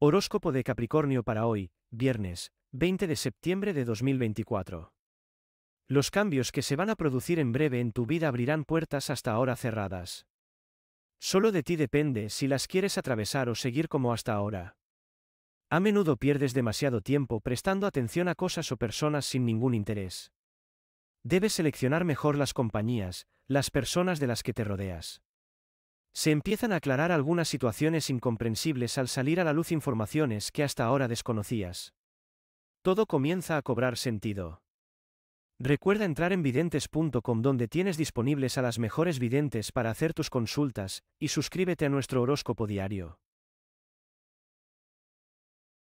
Horóscopo de Capricornio para hoy, viernes, 20 de septiembre de 2024. Los cambios que se van a producir en breve en tu vida abrirán puertas hasta ahora cerradas. Solo de ti depende si las quieres atravesar o seguir como hasta ahora. A menudo pierdes demasiado tiempo prestando atención a cosas o personas sin ningún interés. Debes seleccionar mejor las compañías, las personas de las que te rodeas se empiezan a aclarar algunas situaciones incomprensibles al salir a la luz informaciones que hasta ahora desconocías. Todo comienza a cobrar sentido. Recuerda entrar en videntes.com donde tienes disponibles a las mejores videntes para hacer tus consultas, y suscríbete a nuestro horóscopo diario.